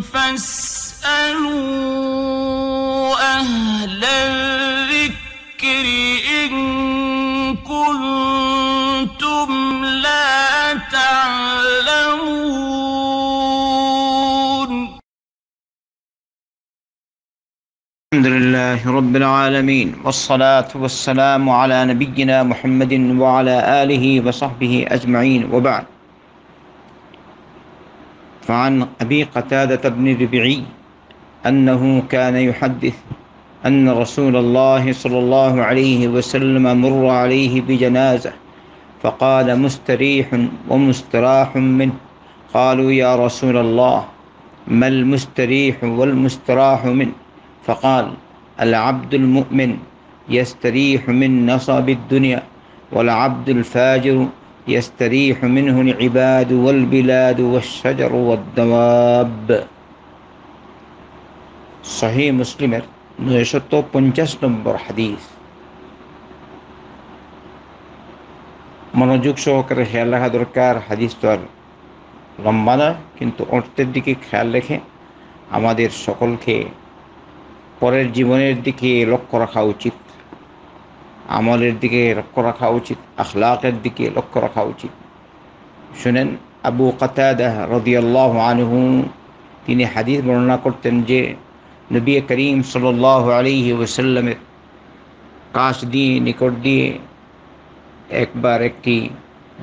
فاسألوا أهل الذكر إن كنتم لا تعلمون الحمد لله رب العالمين والصلاة والسلام على نبينا محمد وعلى آله وصحبه أجمعين وبعد فعن أبي قتادة بن ربعي أنه كان يحدث أن رسول الله صلى الله عليه وسلم مر عليه بجنازة فقال مستريح ومستراح منه قالوا يا رسول الله ما المستريح والمستراح منه فقال العبد المؤمن يستريح من نصب الدنيا والعبد الفاجر يستريح منه العباد والبلاد والشجر والدواب صحيح মুসলিমের নয়শত পঞ্চাশ নম্বর হাদিস মনোযোগ সহকারে খেয়াল রাখা দরকার হাদিস তো আর লম্বা না কিন্তু অর্থের দিকে খেয়াল রেখে আমাদের সকলকে পরের জীবনের দিকে লক্ষ্য রাখা উচিত আমলের দিকে লক্ষ্য রাখা উচিত আখলাকের দিকে লক্ষ্য রাখা উচিত শুনেন আবু কাতাদাহ রদিয়াল্লাহ আনহু তিনি হাদিস বর্ণনা করতেন যে নবী করিম সাল আলিহি ওসাল্লামের কাশ দিয়ে নিকট দিয়ে একবার একটি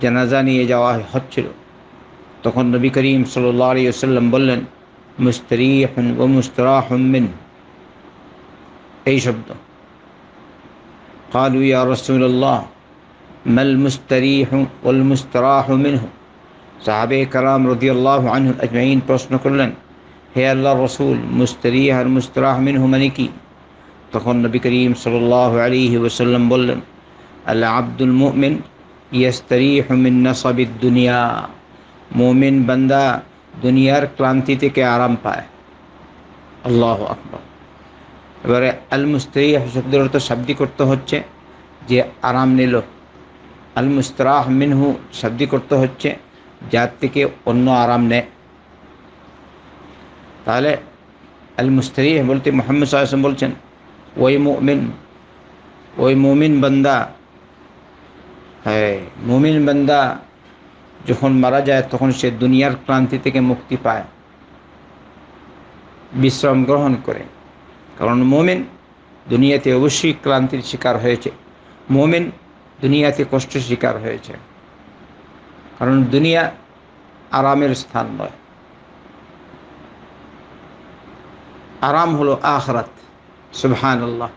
জানাজা নিয়ে যাওয়া হচ্ছিল তখন নবী করিম সাল্লাহ আলী ওসাল্লাম বললেন মুস্তরিহন ও হমিন এই শব্দ قالوا يا رسول الله ما المستريح والمستراح منه সাহাবে কালাম রদিয়াল্লাহ আনহু আজমাইন প্রশ্ন করলেন হে আল্লাহ রসুল মুস্তরিহ আর মুস্তরাহ মিনহু মানে কি তখন নবী করিম সাল্লাহ আলী ওসাল্লাম বললেন আল্লাহ আব্দুল মোমেন ইয়াস্তরিহ মিন নসাবিদ দুনিয়া মোমেন বান্দা দুনিয়ার ক্লান্তি থেকে আরাম পায় আল্লাহ আকবর এবারে আল মুস্তারিহ শব্দের অর্থ শাব্দিক অর্থ হচ্ছে যে আরাম নিল আল মুস্তরাহ মিনহু শাব্দিক করতে হচ্ছে যার থেকে অন্য আরাম নেয় তাহলে আল মুস্তারিহ বলতে মোহাম্মদ সাহসম বলছেন ওই মুমিন ওই মুমিন বান্দা হ্যাঁ মুমিন বান্দা যখন মারা যায় তখন সে দুনিয়ার ক্রান্তি থেকে মুক্তি পায় বিশ্রাম গ্রহণ করে কারণ মোমেন দুনিয়াতে অবশ্যই ক্লান্তির শিকার হয়েছে মোমেন দুনিয়াতে কষ্টের শিকার হয়েছে কারণ দুনিয়া আরামের স্থান নয় আরাম হলো আখরাত সুবহান আল্লাহ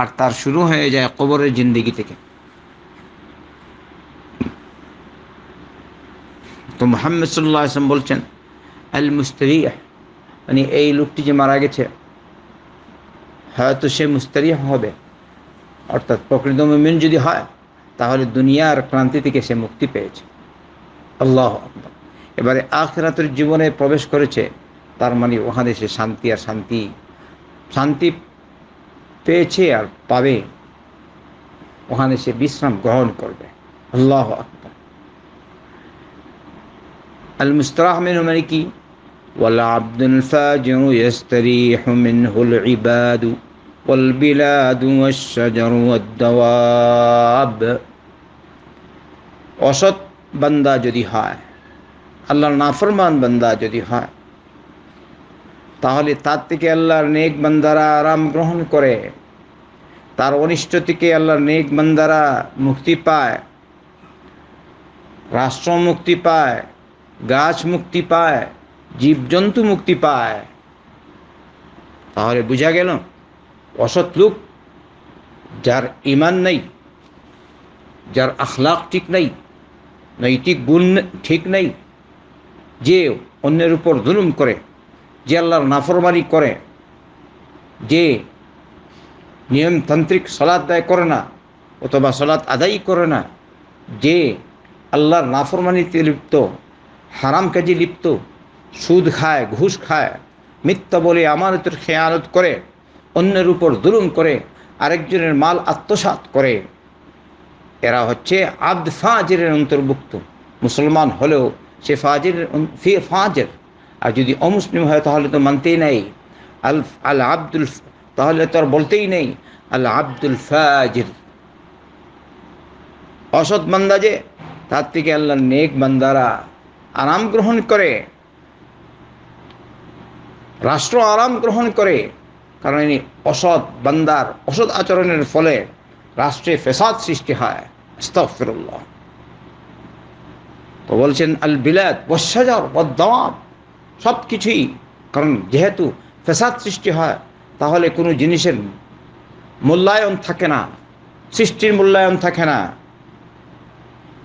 আর তার শুরু হয়ে যায় কবরের জিন্দগি থেকে তো মোহাম্মদ সাল্লাহ আসলাম বলছেন আল মুস্তরিয়া মানে এই লোকটি যে মারা গেছে হয়তো সে মুস্তারি হবে অর্থাৎ প্রকৃত মমিন যদি হয় তাহলে দুনিয়ার ক্রান্তি থেকে সে মুক্তি পেয়েছে আল্লাহ এবারে আখরাতের জীবনে প্রবেশ করেছে তার মানে ওখানে সে শান্তি আর শান্তি শান্তি পেয়েছে আর পাবে ওখানে সে বিশ্রাম গ্রহণ করবে আল্লাহ আকবর আল মুস্তরাহমিন মানে কি ওয়ালা আব্দুল ফাজিউ ইয়াস্তারিহু মিনহুল ইবাদু والبلاد والشجر والدواب অসৎ বান্দা যদি হয় আল্লাহর নাফরমান বান্দা যদি হয় তাহলে তার থেকে আল্লাহর নেক বান্দারা আরাম গ্রহণ করে তার অনিষ্ট থেকে আল্লাহর নেক বান্দারা মুক্তি পায় রাষ্ট্র মুক্তি পায় গাছ মুক্তি পায় জীবজন্তু মুক্তি পায় তাহলে বোঝা গেল অসৎ লোক যার ইমান নেই যার আখলাক ঠিক নেই নৈতিক গুণ ঠিক নেই যে অন্যের উপর জুলুম করে যে আল্লাহর নাফরমারি করে যে নিয়মতান্ত্রিক সলাদ দায় করে না অথবা সলাদ আদায়ই করে না যে আল্লাহর নাফরমানিতে লিপ্ত হারাম কাজে লিপ্ত সুদ খায় ঘুষ খায় মিথ্যা বলে আমানতের খেয়ানত করে অন্যের উপর দুলুম করে আরেকজনের মাল আত্মসাত করে এরা হচ্ছে আব্দ ফাজিরের অন্তর্ভুক্ত মুসলমান হলেও সে ফাজির ফাজের আর যদি অমুসলিম হয় তাহলে তো মানতেই নেই আল আল আব্দুল তাহলে তো আর বলতেই নেই আল আব্দুল ফাজির অসৎ বান্দা যে তার থেকে আল্লাহ নেক বান্দারা আরাম গ্রহণ করে রাষ্ট্র আরাম গ্রহণ করে কারণ ইনি অসৎ বান্দার অসৎ আচরণের ফলে রাষ্ট্রে ফেসাদ সৃষ্টি হয় আস্তফিরুল্লাহ তো বলছেন আল বিলাত বসাজর বদাম সব কিছুই কারণ যেহেতু ফেসাদ সৃষ্টি হয় তাহলে কোনো জিনিসের মূল্যায়ন থাকে না সৃষ্টির মূল্যায়ন থাকে না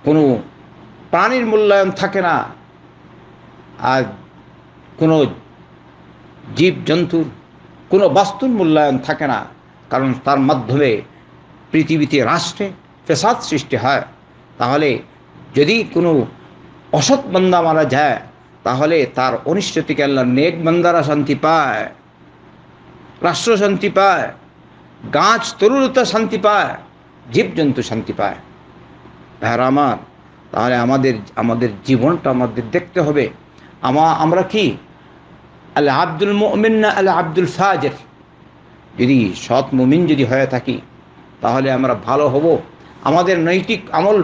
কোনো প্রাণীর মূল্যায়ন থাকে না আর কোনো জীব জন্তুর কোনো বাস্তুর মূল্যায়ন থাকে না কারণ তার মাধ্যমে পৃথিবীতে রাষ্ট্রে ফেসাদ সৃষ্টি হয় তাহলে যদি কোনো অসৎ বন্দা মারা যায় তাহলে তার অনিষ্ট আল্লাহ নেক বন্দারা শান্তি পায় রাষ্ট্র শান্তি পায় গাছ তরুণতা শান্তি পায় জীবজন্তু শান্তি পায় ভাইরা আমার তাহলে আমাদের আমাদের জীবনটা আমাদের দেখতে হবে আমা আমরা কি আল আব্দুল মোমিন না আল আব্দুল ফাজের যদি সৎ মুমিন যদি হয়ে থাকি তাহলে আমরা ভালো হব আমাদের নৈতিক আমল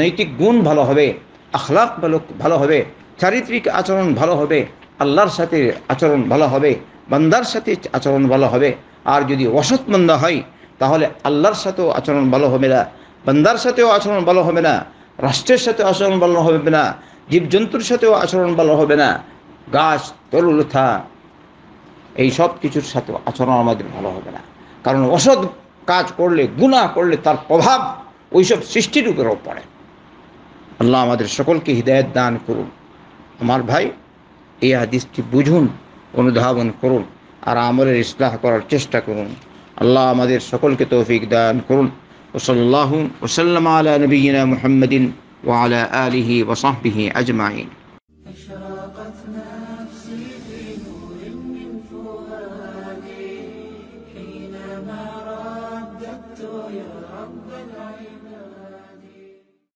নৈতিক গুণ ভালো হবে আখলাক ভালো ভালো হবে চারিত্রিক আচরণ ভালো হবে আল্লাহর সাথে আচরণ ভালো হবে বান্দার সাথে আচরণ ভালো হবে আর যদি অসৎ বান্দা হয় তাহলে আল্লাহর সাথেও আচরণ ভালো হবে না বান্দার সাথেও আচরণ ভালো হবে না রাষ্ট্রের সাথে আচরণ ভালো হবে না জীবজন্তুর সাথেও আচরণ ভালো হবে না গাছ তরুলতা এই সব কিছুর সাথে আচরণ আমাদের ভালো হবে না কারণ অসৎ কাজ করলে গুণা করলে তার প্রভাব ওইসব সৃষ্টির উপরেও পড়ে আল্লাহ আমাদের সকলকে হৃদায়ত দান করুন আমার ভাই এই হাদিসটি বুঝুন অনুধাবন করুন আর আমলের ইসলাহ করার চেষ্টা করুন আল্লাহ আমাদের সকলকে তৌফিক দান করুন ওসল্লাহ ওসাল্লাম আলা নবীনা মুহাম্মদিন ওয়ালা আলিহি ওসাহবিহি আজমাইন